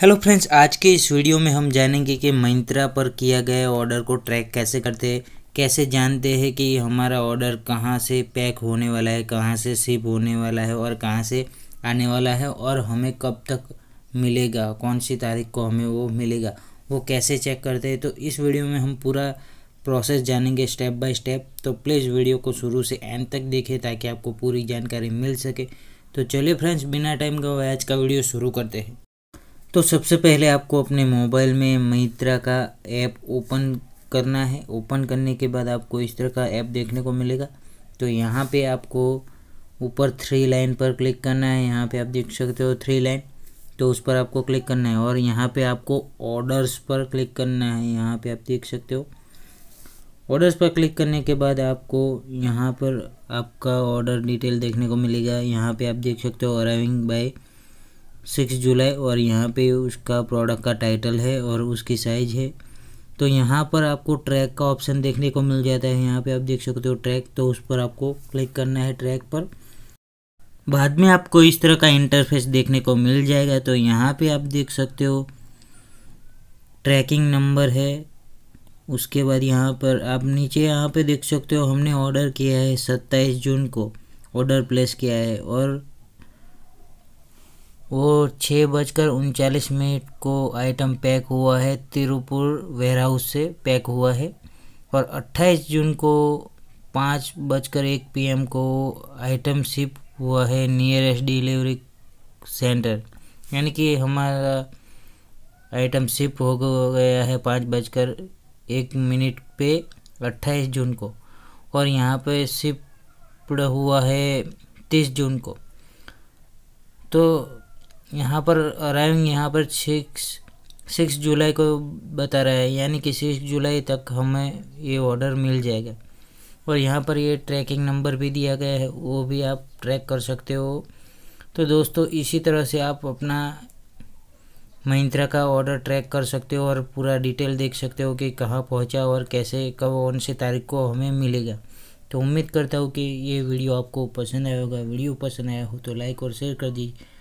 hello friends आज के इस वीडियो में हम जानेंगे कि मंत्रा पर किया गया ऑर्डर को ट्रैक कैसे करते हैं कैसे जानते हैं कि हमारा ऑर्डर कहाँ से पैक होने वाला है कहाँ से शिप होने वाला है और कहाँ से आने वाला है और हमें कब तक मिलेगा कौन सी तारीख को हमें वो मिलेगा वो कैसे चेक करते हैं तो इस वीडियो में हम पूरा प्रोसेस जानेंगे स्टेप बाय स्टेप तो प्लीज़ वीडियो को शुरू से एंड तक देखें ताकि आपको पूरी जानकारी मिल सके तो चलिए फ्रेंड्स बिना टाइम का आज का वीडियो शुरू करते हैं तो सबसे पहले आपको अपने मोबाइल में महित्रा का ऐप ओपन करना है ओपन करने के बाद आपको इस तरह का ऐप देखने को मिलेगा तो यहाँ पे आपको ऊपर थ्री लाइन पर क्लिक करना है यहाँ पे आप देख सकते हो थ्री लाइन तो उस पर आपको क्लिक करना है और यहाँ पे आपको ऑर्डर्स पर क्लिक करना है यहाँ पे आप देख सकते हो ऑर्डर्स पर क्लिक करने के बाद आपको यहाँ पर आपका ऑर्डर डिटेल देखने को मिलेगा यहाँ पे आप देख सकते हो अराइविंग बाई सिक्स जुलाई और यहाँ पे उसका प्रोडक्ट का टाइटल है और उसकी साइज़ है तो यहाँ पर आपको ट्रैक का ऑप्शन देखने को मिल जाता है यहाँ पे आप देख सकते हो ट्रैक तो उस पर आपको क्लिक करना है ट्रैक पर बाद में आपको इस तरह का इंटरफेस देखने को मिल जाएगा तो यहाँ पे आप देख सकते हो ट्रैकिंग नंबर है उसके बाद यहाँ पर आप नीचे यहाँ पे देख सकते हो हमने ऑर्डर किया है सत्ताईस जून को ऑर्डर प्लेस किया है और और छः बजकर उनचालीस मिनट को आइटम पैक हुआ है तिरुपुर वेयरहाउस से पैक हुआ है और 28 जून को पाँच बजकर एक पी को आइटम शिप हुआ है नियरेस्ट डिलीवरी सेंटर यानी कि हमारा आइटम शिप हो गया है पाँच बजकर एक मिनट पे 28 जून को और यहाँ पे शिप हुआ है 30 जून को तो यहाँ पर अराइविंग यहाँ पर सिक्स सिक्स जुलाई को बता रहा है यानी कि सिक्स जुलाई तक हमें ये ऑर्डर मिल जाएगा और यहाँ पर ये ट्रैकिंग नंबर भी दिया गया है वो भी आप ट्रैक कर सकते हो तो दोस्तों इसी तरह से आप अपना महिंद्रा का ऑर्डर ट्रैक कर सकते हो और पूरा डिटेल देख सकते हो कि कहाँ पहुँचा और कैसे कब कौन से तारीख को हमें मिलेगा तो उम्मीद करता हूँ कि ये वीडियो आपको पसंद आया होगा वीडियो पसंद आया हो तो लाइक और शेयर कर दीजिए